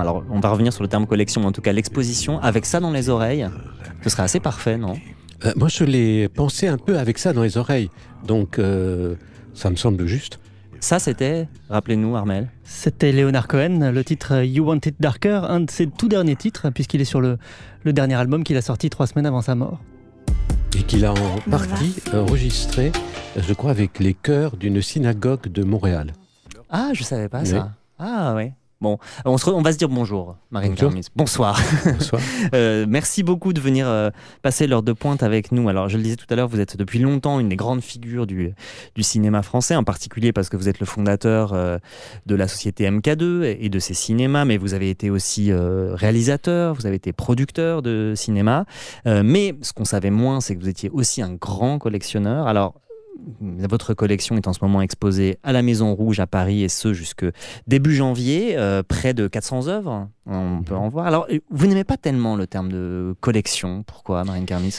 alors on va revenir sur le terme collection, mais en tout cas l'exposition, avec ça dans les oreilles, ce serait assez parfait, non euh, Moi, je l'ai pensé un peu avec ça dans les oreilles, donc euh, ça me semble juste. Ça, c'était, rappelez-nous, Armel. C'était Leonard Cohen, le titre You Want It Darker, un de ses tout derniers titres, puisqu'il est sur le, dernier album qu'il a sorti trois semaines avant sa mort. Et qu'il a en partie enregistré, je crois, avec les chœurs d'une synagogue de Montréal. Ah, je savais pas ça. Ah, ouais. Bon, euh, on, va se dire bonjour, Marine bonjour. Bonsoir. Euh, merci beaucoup de venir euh, passer l'heure de pointe avec nous. Alors, je le disais tout à l'heure, vous êtes depuis longtemps une des grandes figures du, cinéma français, en particulier parce que vous êtes le fondateur de la société MK2 et, et, de ses cinémas, mais vous avez été aussi réalisateur, vous avez été producteur de cinéma. mais ce qu'on savait moins, c'est que vous étiez aussi un grand collectionneur. Alors, votre collection est en ce moment exposée à la Maison Rouge à Paris et ce jusque début janvier, euh, près de 400 œuvres. Hein, on peut mhm. en voir. Alors, euh, vous n'aimez pas tellement le terme de collection. Pourquoi, Marine Carnis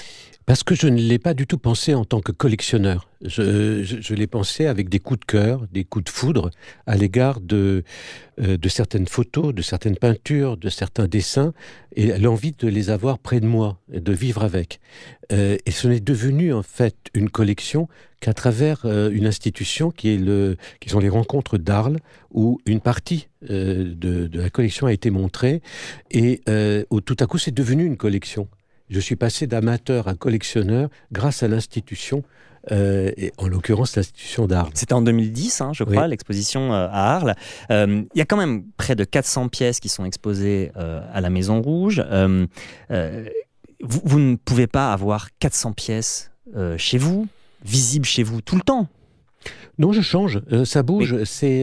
parce que je ne l'ai pas du tout pensé en tant que collectionneur. Je, je, l'ai pensé avec des coups de cœur, des coups de foudre à l'égard de, euh, de certaines photos, de certaines peintures, de certains dessins, et l'envie de les avoir près de moi, de vivre avec. Euh, et ce n'est devenu en fait une collection qu'à travers euh, une institution qui, est le, qui sont les rencontres d'Arles, où une partie de, de, la collection a été montrée, et où tout à coup c'est devenu une collection. Je suis passé d'amateur à collectionneur grâce à l'institution euh, et en l'occurrence l'institution d'Arles. C'était en 2010, hein, je crois, l'exposition euh, à Arles. Euh, il y a quand même près de 400 pièces qui sont exposées à la Maison Rouge. Vous, ne pouvez pas avoir 400 pièces chez vous, visibles chez vous tout le temps. Non, je change, ça bouge. C'est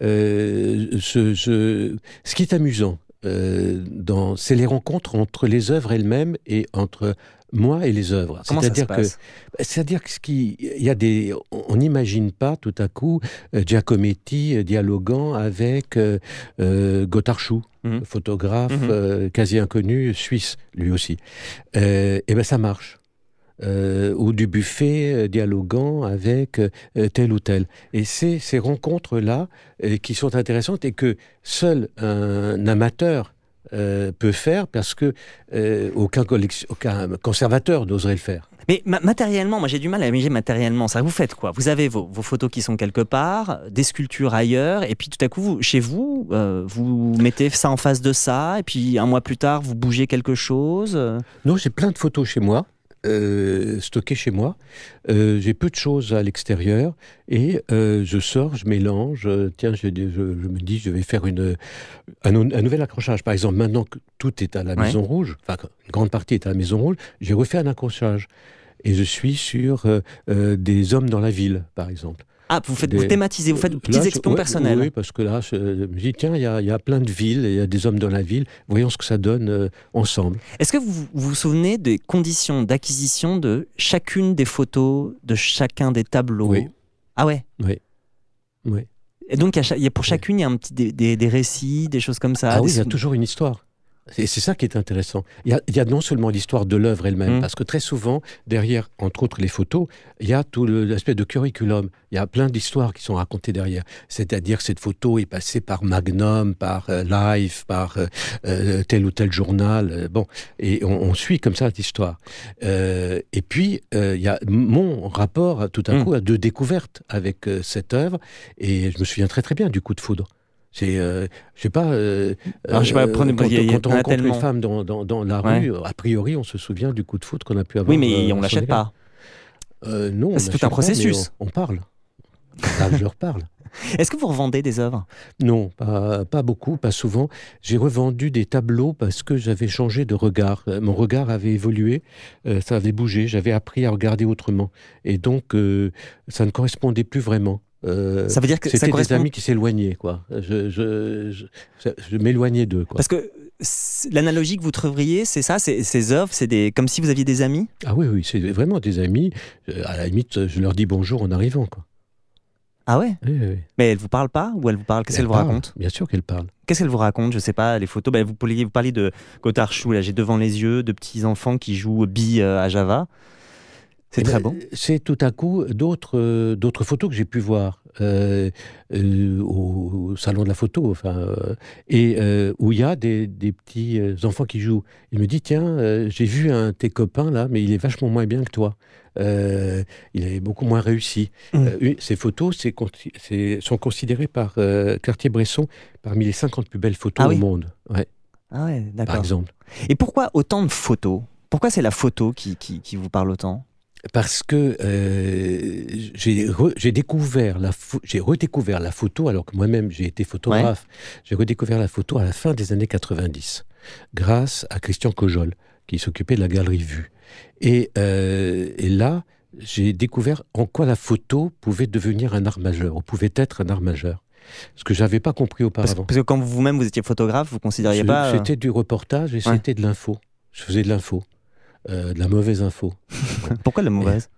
ce, ce, ce qui est amusant, euh, dans, c'est les rencontres entre les œuvres elles-mêmes et entre moi et les œuvres. Comment c'est-à-dire que, bah, c'est-à-dire que ce qui, il y a des, on n'imagine pas tout à coup euh, Giacometti euh, dialoguant avec euh, Gotthard mhm. photographe mhm. quasi inconnu suisse, lui aussi. et ben ça marche. Euh, ou du buffet euh, dialoguant avec euh, tel ou tel. Et c'est ces rencontres-là qui sont intéressantes et que seul un amateur peut faire parce que aucun, aucun, conservateur n'oserait le faire. Mais matériellement, moi j'ai du mal à imaginer matériellement ça. Vous faites quoi Vous avez vos, photos qui sont quelque part, des sculptures ailleurs, et puis tout à coup, chez vous, vous mettez ça en face de ça, et puis un mois plus tard, vous bougez quelque chose Non, j'ai plein de photos chez moi. Euh, stocké chez moi. Euh, j'ai peu de choses à l'extérieur et euh, je sors, je mélange. tiens, je, me dis, je vais faire une, un, nouvel accrochage. Par exemple, maintenant que tout est à la Maison Rouge, enfin, une grande partie est à la Maison Rouge, j'ai refait un accrochage. Et je suis sur des hommes dans la ville, par exemple. Ah, vous, faites, vous thématisez, vous faites euh, des petits expériences personnels. Oui, parce que là, je, me dis, tiens, il y, a plein de villes, il y a des hommes dans la ville, voyons ce que ça donne euh, ensemble. Est-ce que vous vous souvenez des conditions d'acquisition de chacune des photos, de chacun des tableaux Oui. Ah ouais Oui. Oui. Et donc, pour chacune, il y a des, des, récits, des choses comme ça. Ah oui, il y a toujours une histoire. Et c'est ça qui est intéressant. Il y a, non seulement l'histoire de l'œuvre elle-même, mm. parce que très souvent, derrière, entre autres les photos, il y a tout l'aspect de curriculum. Il y a plein d'histoires qui sont racontées derrière. C'est-à-dire, cette photo est passée par Magnum, par euh, Life, par euh, euh, tel ou tel journal. bon, et on, suit comme ça l'histoire. et puis, il y a mon rapport, tout à mm. coup, à deux découvertes avec cette œuvre. Et je me souviens très très bien du coup de foudre. Euh, je sais pas, euh, ah, je sais pas euh, quand, on rencontre une femme dans, la rue, a priori, on se souvient du coup de foot qu'on a pu avoir. Oui, mais on l'achète pas. non, c'est tout un processus. on, on, parle. je leur parle. Est-ce que vous revendez des œuvres Non, pas, beaucoup, pas souvent. J'ai revendu des tableaux parce que j'avais changé de regard. Mon regard avait évolué, ça avait bougé, j'avais appris à regarder autrement. Et donc, ça ne correspondait plus vraiment. Euh, ça veut dire que c'était correspond... des amis qui s'éloignaient, quoi. Je, m'éloignais d'eux, quoi. Parce que l'analogie que vous trouveriez, c'est ça, ces œuvres, c'est des comme si vous aviez des amis. Ah oui, oui, c'est vraiment des amis. Euh, à la limite, je leur dis bonjour en arrivant, quoi. Ah ouais Mais elle vous parle pas ou elle vous parle Qu'est-ce qu'elle vous raconte Bien sûr qu'elle parle. Qu'est-ce qu'elle vous raconte Je sais pas, les photos. Ben, vous, parliez, vous parliez de Gotarchou, là j'ai devant les yeux de petits enfants qui jouent billes euh, à Java. C'est très bon. C'est tout à coup d'autres euh, d'autres photos que j'ai pu voir euh, euh, au, salon de la photo, enfin, et où il y a des, petits enfants qui jouent. Il me dit tiens, j'ai vu un de tes copains là, mais il est vachement moins bien que toi. il est beaucoup moins réussi. Mmh. ces photos c'est sont considérées par Cartier-Bresson parmi les 50 plus belles photos ah au monde. Ouais. Ah Par exemple. Et pourquoi autant de photos Pourquoi c'est la photo qui, qui vous parle autant parce que euh, j'ai découvert la j'ai redécouvert la photo alors que moi-même j'ai été photographe. J'ai redécouvert la photo à la fin des années 90 grâce à Christian Cojol qui s'occupait de la galerie Vue. Et, euh, et là, j'ai découvert en quoi la photo pouvait devenir un art majeur, ou pouvait être un art majeur. Ce que j'avais pas compris auparavant. Parce, que quand vous-même vous étiez photographe, vous considériez pas. Euh c'était du reportage et c'était de l'info. Je faisais de l'info. Euh, de la mauvaise info. Pourquoi la mauvaise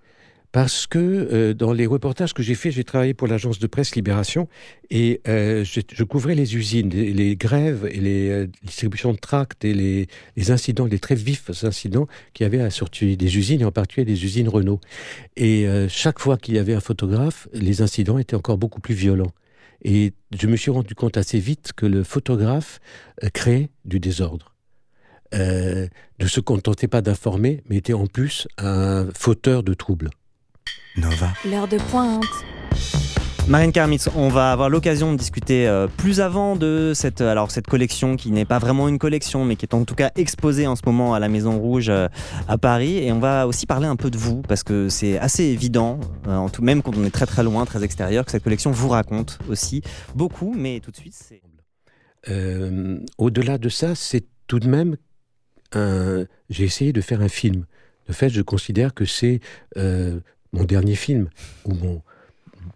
parce que euh, dans les reportages que j'ai faits, j'ai travaillé pour l'agence de presse Libération et euh, je, couvrais les usines, les, grèves et les distributions de tracts et les, incidents, les très vifs incidents qui y avait à des usines et en particulier des usines Renault. Et chaque fois qu'il y avait un photographe, les incidents étaient encore beaucoup plus violents. Et je me suis rendu compte assez vite que le photographe crée du désordre de euh, ne se contentait pas d'informer, mais était en plus un fauteur de troubles. Nova. L'heure de pointe. Marine Karmitz, on va avoir l'occasion de discuter euh, plus avant de cette, alors, cette collection qui n'est pas vraiment une collection, mais qui est en tout cas exposée en ce moment à la Maison Rouge euh, à Paris. Et on va aussi parler un peu de vous, parce que c'est assez évident, en tout, même quand on est très très loin, très extérieur, que cette collection vous raconte aussi beaucoup, mais tout de suite, c'est... Au-delà de ça, c'est tout de même euh, j'ai essayé de faire un film. De fait, je considère que c'est euh, mon dernier film, ou mon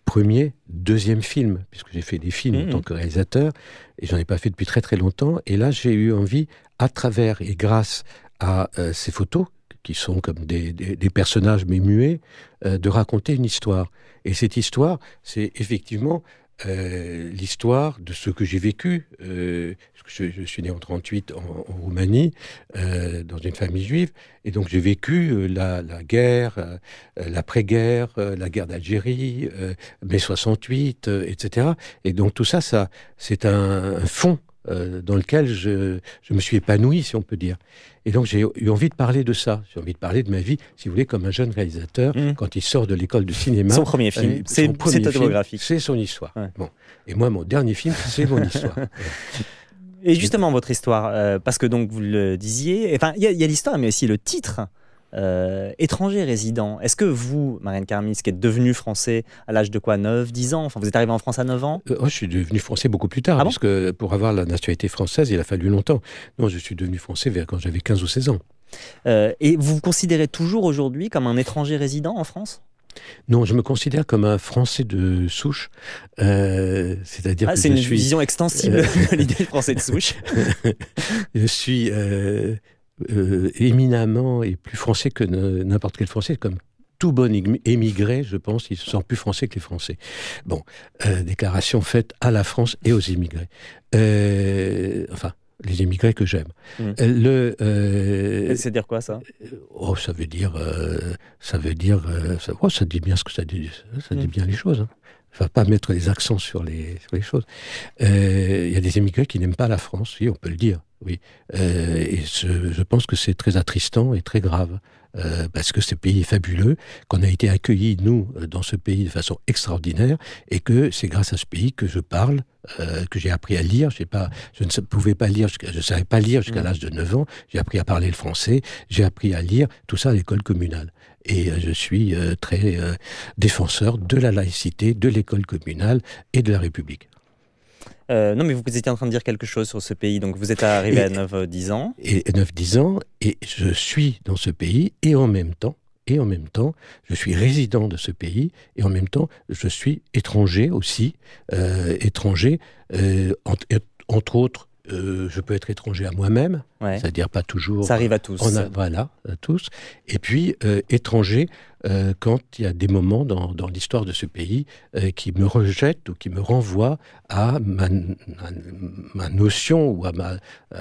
premier, deuxième film, puisque j'ai fait des films en mmh. tant que réalisateur, et j'en ai pas fait depuis très très longtemps. Et là, j'ai eu envie, à travers et grâce à euh, ces photos, qui sont comme des, personnages mais muets, de raconter une histoire. Et cette histoire, c'est effectivement euh, l'histoire de ce que j'ai vécu. Euh, je, suis né en 38 en, Roumanie, euh, dans une famille juive, et donc j'ai vécu la, guerre, l'après-guerre, la guerre d'Algérie, mai 68, etc. Et donc tout ça, ça c'est un fond euh, dans lequel je, je, me suis épanoui, si on peut dire. Et donc j'ai eu envie de parler de ça. J'ai envie de parler de ma vie, si vous voulez, comme un jeune réalisateur mmh. quand il sort de l'école de cinéma. Son premier film, euh, c'est C'est son histoire. Bon. Et moi, mon dernier film, c'est mon histoire. Et justement, votre histoire, euh, parce que donc vous le disiez, enfin, il y a l'histoire, mais aussi le titre. Euh, étranger résident. Est-ce que vous, Marianne Carmis, qui êtes devenue français à l'âge de quoi 9, 10 ans Enfin, vous êtes arrivé en France à 9 ans euh, oh, Je suis devenu français beaucoup plus tard, ah parce que pour avoir la nationalité française, il a fallu longtemps. Non, je suis devenu français vers quand j'avais 15 ou 16 ans. Euh, et vous vous considérez toujours aujourd'hui comme un étranger résident en France non, je me considère comme un Français de souche, c'est-à-dire ah, c'est une vision extensible de l'idée de Français de souche. je suis euh, éminemment et plus français que n'importe quel français, comme tout bon émigré, je pense, il se sent plus français que les Français. Bon, euh, déclaration faite à la France et aux émigrés. Euh, enfin, les émigrés que j'aime. Mmh. c'est dire quoi ça Oh, ça veut dire, ça veut dire, ça, oh, ça dit bien ce que ça dit, ça dit mmh. bien les choses. Hein ne va pas mettre les accents sur les, choses. Euh, il y a des émigrés qui n'aiment pas la France, oui, on peut le dire. Oui. Euh, et je pense que c'est très attristant et très grave. Euh, parce que ce pays est fabuleux, qu'on a été accueillis, nous, euh, dans ce pays de façon extraordinaire, et que c'est grâce à ce pays que je parle, euh, que j'ai appris à lire. Pas, je ne pouvais pas lire, je savais pas lire jusqu'à mm. l'âge de 9 ans. J'ai appris à parler le français, j'ai appris à lire, tout ça à l'école communale. Et je suis très défenseur de la laïcité, de l'école communale et de la République. Euh, non, mais vous étiez en train de dire quelque chose sur ce pays, donc vous êtes arrivé à 9-10 euh, ans. Et 9-10 ans, et je suis dans ce pays, et en même temps, et en même temps, je suis résident de ce pays, et en même temps, je suis étranger aussi, euh, étranger, entre, autres, je peux être étranger à moi-même, c'est-à-dire pas toujours. Ça arrive à tous. voilà, à tous. Et puis étranger euh, quand il y a des moments dans, l'histoire de ce pays euh, qui me rejettent ou qui me renvoient à ma, notion ou à, ma,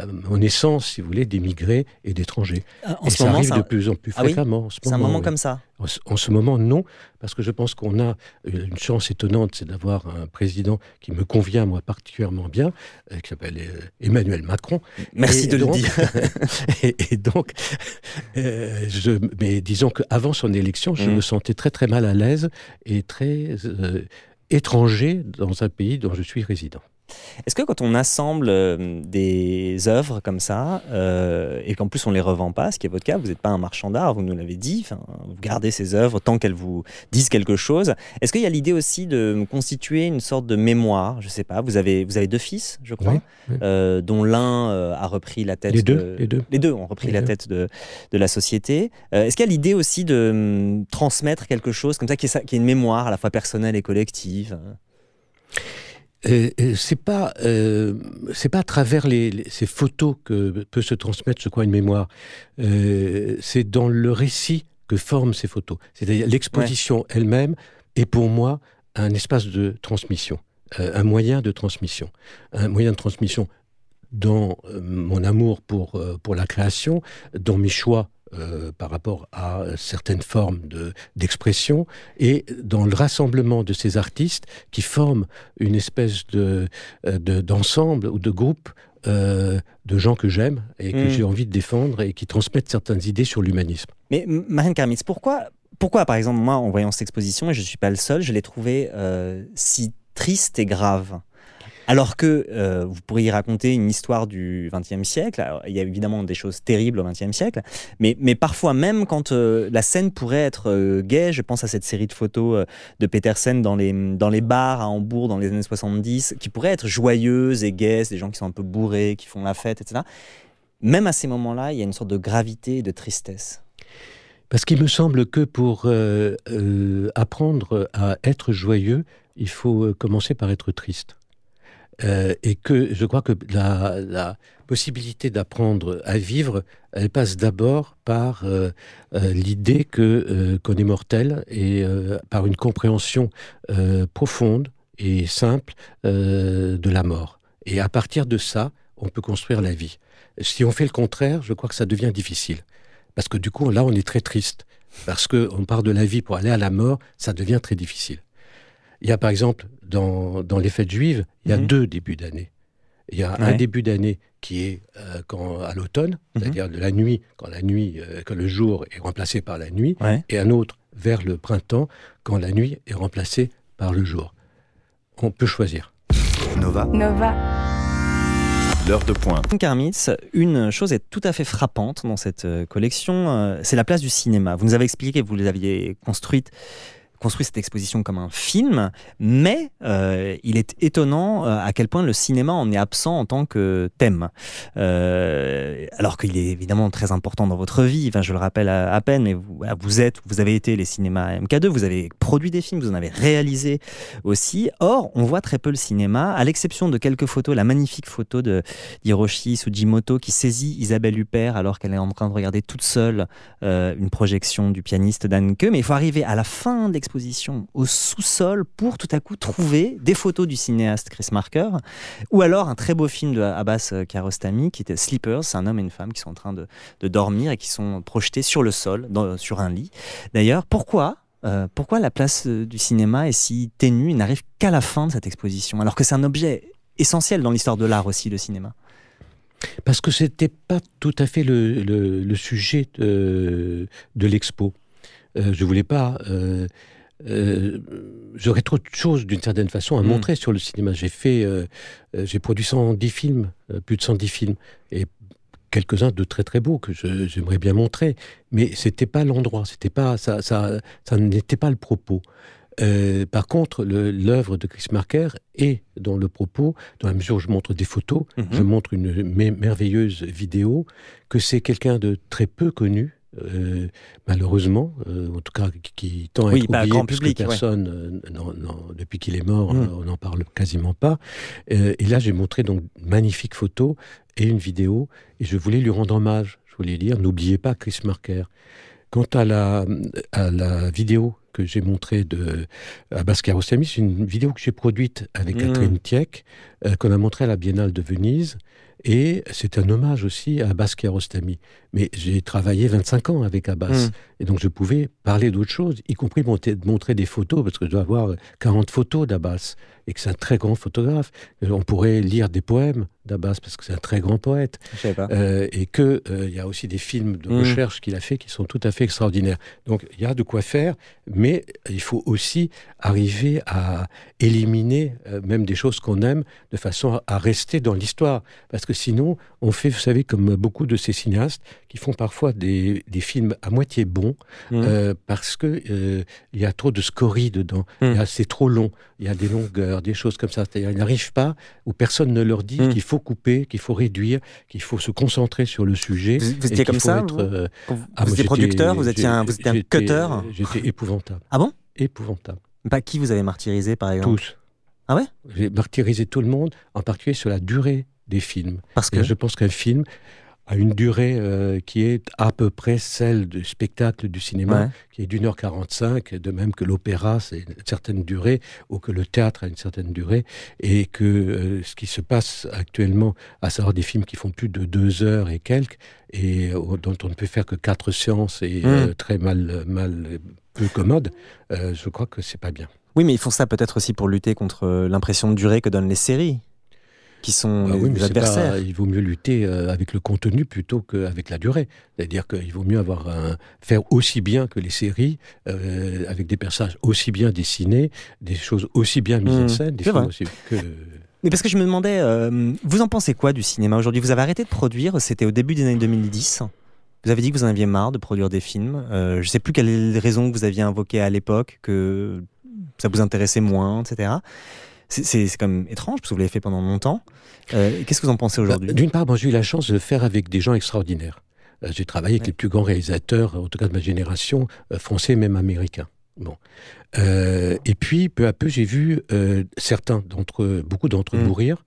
mon essence, si vous voulez, d'immigré et d'étranger. Euh, et ce ça moment, arrive de plus en plus ah fréquemment. c'est un moment comme ça en ce moment, non, parce que je pense qu'on a une chance étonnante, c'est d'avoir un président qui me convient, moi, particulièrement bien, qui s'appelle Emmanuel Macron. Merci de le dire. et, donc, je, mais disons qu'avant son élection, je mm. me sentais très très mal à l'aise et très euh, étranger dans un pays dont je suis résident. Est-ce que quand on assemble euh, des œuvres comme ça, euh, et qu'en plus on les revend pas, ce qui est votre cas, vous n'êtes pas un marchand d'art, vous nous l'avez dit, vous gardez ces œuvres tant qu'elles vous disent quelque chose, est-ce qu'il y a l'idée aussi de constituer une sorte de mémoire Je ne sais pas, vous avez, vous avez deux fils, je crois, euh, dont l'un a repris la tête... Les deux, les, deux. ont repris la tête de, la société. est-ce qu'il y a l'idée aussi de hum, transmettre quelque chose comme ça, qui est, qui est une mémoire à la fois personnelle et collective c'est pas euh, c'est pas à travers les, ces photos que peut se transmettre ce coin une mémoire. Euh, c'est dans le récit que forment ces photos. C'est-à-dire l'exposition elle-même est pour moi un espace de transmission, euh, un moyen de transmission, un moyen de transmission dans mon amour pour pour la création, dans mes choix euh, par rapport à certaines formes d'expression, et dans le rassemblement de ces artistes qui forment une espèce euh, d'ensemble ou de groupe euh, de gens que j'aime et que hmm. j'ai envie de défendre et qui transmettent certaines idées sur l'humanisme. Mais Marine Karmitz, pourquoi, pourquoi, par exemple, moi, en voyant cette exposition, et je ne suis pas le seul, je l'ai trouvée si triste et grave alors que euh, vous pourriez raconter une histoire du XXe siècle. il y a évidemment des choses terribles au XXe siècle, mais, parfois même quand euh, la scène pourrait être euh, gaie, je pense à cette série de photos de Petersen dans les, dans les bars à Hambourg dans les années 70, qui pourraient être joyeuse et gaie, c'est des gens qui sont un peu bourrés, qui font la fête, etc. Même à ces moments-là, il y a une sorte de gravité et de tristesse. Parce qu'il me semble que pour apprendre à être joyeux, il faut commencer par être triste. Euh, et que je crois que la, possibilité d'apprendre à vivre, elle passe d'abord par euh, euh, l'idée que qu'on est mortel et par une compréhension profonde et simple de la mort. Et à partir de ça, on peut construire la vie. Si on fait le contraire, je crois que ça devient difficile. Parce que du coup, là, on est très triste. Parce qu'on part de la vie pour aller à la mort, ça devient très difficile. Il y a par exemple, dans, dans les fêtes juives, il y a mhm. deux débuts d'année. Il y a un début d'année qui est euh, quand, à l'automne, mhm. c'est-à-dire de la nuit, quand, la nuit euh, quand le jour est remplacé par la nuit, et un autre vers le printemps, quand la nuit est remplacée par le jour. On peut choisir. Nova. Nova. L'heure de point. Carmis une chose est tout à fait frappante dans cette euh, collection, c'est la place du cinéma. Vous nous avez expliqué, vous les aviez construite construit cette exposition comme un film, mais euh, il est étonnant euh, à quel point le cinéma en est absent en tant que thème. Euh, alors qu'il est évidemment très important dans votre vie. je le rappelle à, peine, mais vous, êtes, vous avez été les cinémas MK2, vous avez produit des films, vous en avez réalisé aussi. Or, on voit très peu le cinéma, à l'exception de quelques photos, la magnifique photo de Hiroshi Sugimoto qui saisit Isabelle Huppert alors qu'elle est en train de regarder toute seule euh, une projection du pianiste Danke. Mais il faut arriver à la fin de l'exposition, au sous-sol, pour tout à coup trouver des photos du cinéaste Chris Marker, ou alors un très beau film de Abbas Kiarostami qui était Sleepers, un homme et une femmes qui sont en train de, dormir et qui sont projetées sur le sol, sur un lit. D'ailleurs, pourquoi euh, pourquoi la place euh, du cinéma est si ténue et n'arrive qu'à la fin de cette exposition, alors que c'est un objet essentiel dans l'histoire de l'art aussi, le cinéma Parce que c'était pas tout à fait le, sujet de, l'expo. Euh, je voulais pas. Euh, j'aurais trop de choses d'une certaine façon à hmm. montrer sur le cinéma. J'ai fait, j'ai produit 110 films, plus de 110 films, et quelques-uns de très très beaux que j'aimerais bien montrer, mais c'était pas l'endroit, c'était pas ça, ça, ça n'était pas le propos. Euh, par contre, l'œuvre de Chris Marker est dans le propos, dans la mesure où je montre des photos, mhm. je montre une merveilleuse vidéo, que c'est quelqu'un de très peu connu, euh, malheureusement, euh, en tout cas qui tend à oui, être bah, personne, euh, depuis qu'il est mort, mm. on n'en parle quasiment pas. et là, j'ai montré donc une magnifique photo et une vidéo, et je voulais lui rendre hommage. Je voulais dire, n'oubliez pas Chris Marker. Quant à la, à la vidéo que j'ai montré de Abbas Kiarostami, c'est une vidéo que j'ai produite avec mm. Catherine Tieck, euh, qu'on a montrée à la Biennale de Venise. Et c'est un hommage aussi à Abbas Kiarostami. Mais j'ai travaillé 25 ans avec Abbas. Mm. Et donc je pouvais parler d'autres choses, y compris montrer des photos, parce que je dois avoir 40 photos d'Abbas, et que c'est un très grand photographe. Euh, on pourrait lire des poèmes d'Abbas, parce que c'est un très grand poète. Euh, et qu'il il y a aussi des films de mm. recherche qu'il a fait qui sont tout à fait extraordinaires. Donc il y a de quoi faire mais il faut aussi arriver à éliminer euh, même des choses qu'on aime de façon à, rester dans l'histoire. Parce que sinon, on fait, vous savez, comme beaucoup de ces cinéastes qui font parfois des, films à moitié bons mmh. euh, parce que euh, il y a trop de scories dedans. Mmh. C'est trop long. Il y a des longueurs, des choses comme ça. C'est-à-dire, ils n'arrivent pas ou personne ne leur dit mmh. qu'il faut couper, qu'il faut réduire, qu'il faut se concentrer sur le sujet. Vous, étiez comme ça Vous, ah, étiez producteur, vous vous étiez un cutter J'étais épouvantable. Ah bon Épouvantable. Bah, qui vous avez martyrisé, par exemple Tous. Ah ouais J'ai martyrisé tout le monde, en particulier sur la durée des films. Parce que je pense qu'un film, à une durée euh, qui est à peu près celle du spectacle du cinéma, qui est d'une heure 45, de même que l'opéra, c'est une certaine durée, ou que le théâtre a une certaine durée, et que euh, ce qui se passe actuellement, à savoir des films qui font plus de deux heures et quelques, et dont on ne peut faire que quatre séances, et mmh. euh, très mal, mal, peu commode, je crois que c'est pas bien. Oui, mais ils font ça peut-être aussi pour lutter contre l'impression de durée que donnent les séries qui sont bah oui, les adversaires. il vaut mieux lutter euh, avec le contenu plutôt qu'avec la durée. C'est-à-dire qu'il vaut mieux avoir un, faire aussi bien que les séries, euh, avec des personnages aussi bien dessinés, des choses aussi bien mises en mmh. scène, des choses aussi Mais parce que je me demandais, euh, vous en pensez quoi du cinéma aujourd'hui Vous avez arrêté de produire, c'était au début des années 2010. Vous avez dit que vous en aviez marre de produire des films. je ne sais plus quelle la raison que vous aviez invoquée à l'époque, que ça vous intéressait moins, etc. C'est quand même étrange, parce que vous l'avez fait pendant longtemps. Euh, qu'est-ce que vous en pensez bah, aujourd'hui D'une part, j'ai eu la chance de le faire avec des gens extraordinaires. Euh, j'ai travaillé avec les plus grands réalisateurs, en tout cas de ma génération, euh, français, même américains. Bon. et puis, peu à peu, j'ai vu certains d'entre beaucoup d'entre eux mourir,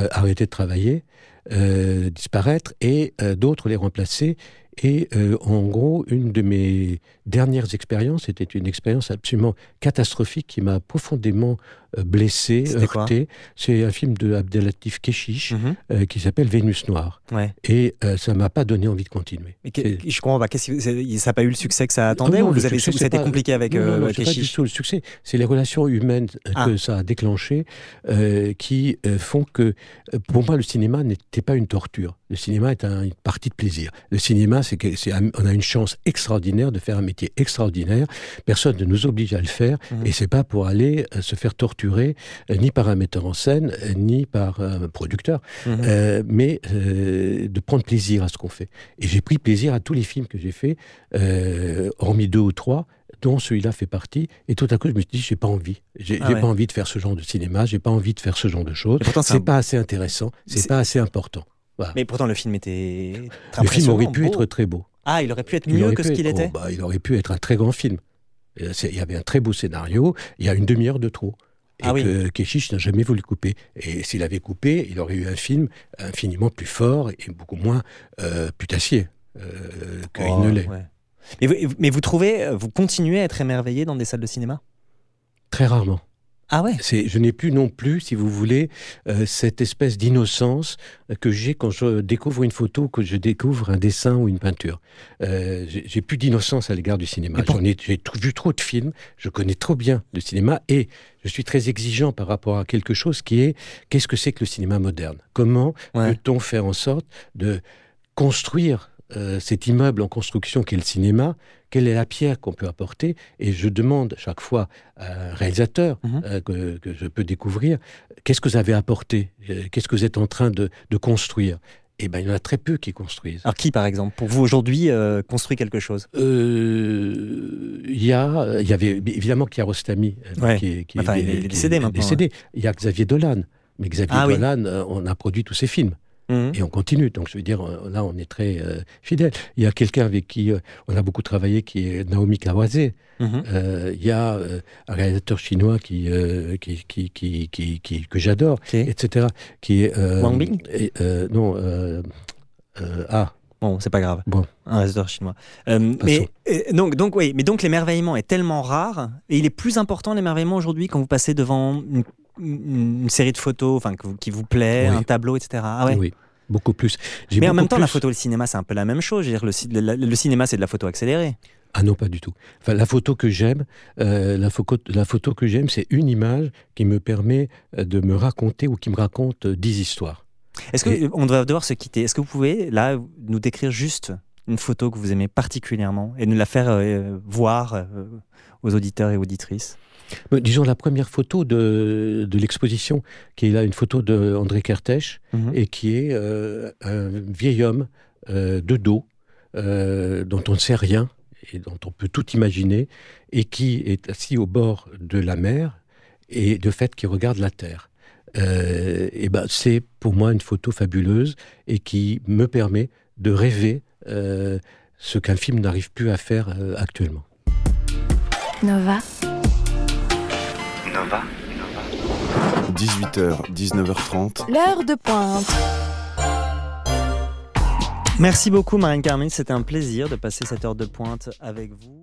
mm. arrêter de travailler. Euh, disparaître et euh, d'autres les remplacer. Et euh, en gros, une de mes dernières expériences était une expérience absolument catastrophique qui m'a profondément blessé, heurté. C'est un film de Abdelatif Keshish mm-hmm. qui s'appelle Vénus Noire. Et ça ça m'a pas donné envie de continuer. Mais je crois pas. Que, ça n'a pas eu le succès que ça attendait ou vous avez compliqué avec le succès. C'est les relations humaines ah. que ça a déclenché qui font que, pour moi, le cinéma n'est n'est pas une torture. Le cinéma est un, une partie de plaisir. Le cinéma, c'est qu'on a une chance extraordinaire de faire un métier extraordinaire. Personne ne nous oblige à le faire, et mmh. et c'est pas pour aller euh, se faire torturer euh, ni par un metteur en scène euh, ni par un producteur, mmh. mais de prendre plaisir à ce qu'on fait. Et j'ai pris plaisir à tous les films que j'ai faits, hormis deux ou trois dont celui-là fait partie. Et tout à coup, je me suis dit, j'ai pas envie. J'ai ah pas envie de faire ce genre de cinéma, j'ai pas envie de faire ce genre de choses. C'est pas assez intéressant, c'est pas assez important. Mais pourtant, le film était. Le film aurait pu être très beau. Ah, il aurait pu être mieux que ce qu'il était oh, bah, Il aurait pu être un très grand film. Il y avait un très beau scénario, il y a une demi-heure de trop. Et ah que n'a jamais voulu couper. Et s'il avait coupé, il aurait eu un film infiniment plus fort et beaucoup moins putacier euh, putassier euh, qu'il oh, ne l'est. Mais vous, trouvez, euh, vous continuez à être émerveillé dans des salles de cinéma Très rarement. Ah ouais Je n'ai plus non plus, si vous voulez, euh, cette espèce d'innocence que j'ai quand je découvre une photo, que je découvre un dessin ou une peinture. Euh, j'ai plus d'innocence à l'égard du cinéma. J'ai vu trop de films, je connais trop bien le cinéma et je suis très exigeant par rapport à quelque chose qui est qu'est-ce que c'est que le cinéma moderne Comment peut-on faire en sorte de construire euh, cet immeuble en construction qu'est le cinéma, quelle est la pierre qu'on peut apporter Et je demande chaque fois à un réalisateur mhm. euh, que, je peux découvrir, qu'est-ce que vous avez apporté euh, Qu'est-ce que vous êtes en train de, construire eh bien il y en a très peu qui construisent. Alors qui, par exemple, pour vous aujourd'hui, construit quelque chose Il y, a, y avait évidemment Kiarostami, qui, qui, enfin, est, qui, est, décédé. Il y a Xavier Dolan. Mais Xavier ah Dolan, on a produit tous ses films. Mhm. Et on continue. Donc, je veux dire, euh, là, on est très euh, fidèle. Il y a quelqu'un avec qui euh, on a beaucoup travaillé, qui est Naomi Kawase. Mhm. il y a un réalisateur chinois qui, qui, qui, qui, qui, que j'adore, etc. Qui est, Wang Bing et, Non. ah. Bon, c'est pas grave. Bon. Un réalisateur chinois. mais, donc, donc, oui, mais donc l'émerveillement est tellement rare, et il est plus important l'émerveillement aujourd'hui quand vous passez devant une une série de photos enfin, qui vous plaît, un tableau, etc. Ah ouais. Oui, beaucoup plus. Mais en même temps, la photo et le cinéma, c'est un peu la même chose. dire, le, cinéma, c'est de la photo accélérée. Ah non, pas du tout. Enfin, la photo que j'aime, euh, la, la, photo que j'aime, c'est une image qui me permet euh, de me raconter ou qui me raconte euh, dix histoires. Est-ce que on doit devoir se quitter Est-ce que vous pouvez là nous décrire juste une photo que vous aimez particulièrement et nous la faire voir aux auditeurs et auditrices Disons la première photo de, de l'exposition, qui est là une photo de André mhm. et qui est euh, un vieil homme euh, de dos, euh, dont on ne sait rien et dont on peut tout imaginer, et qui est assis au bord de la mer, et de fait qui regarde la Terre. et ben, c'est pour moi une photo fabuleuse et qui me permet de rêver ce qu'un film n'arrive plus à faire actuellement. Nova. 18h, 19h30. L'heure de pointe. Merci beaucoup Marine Carmine, c'était un plaisir de passer cette heure de pointe avec vous.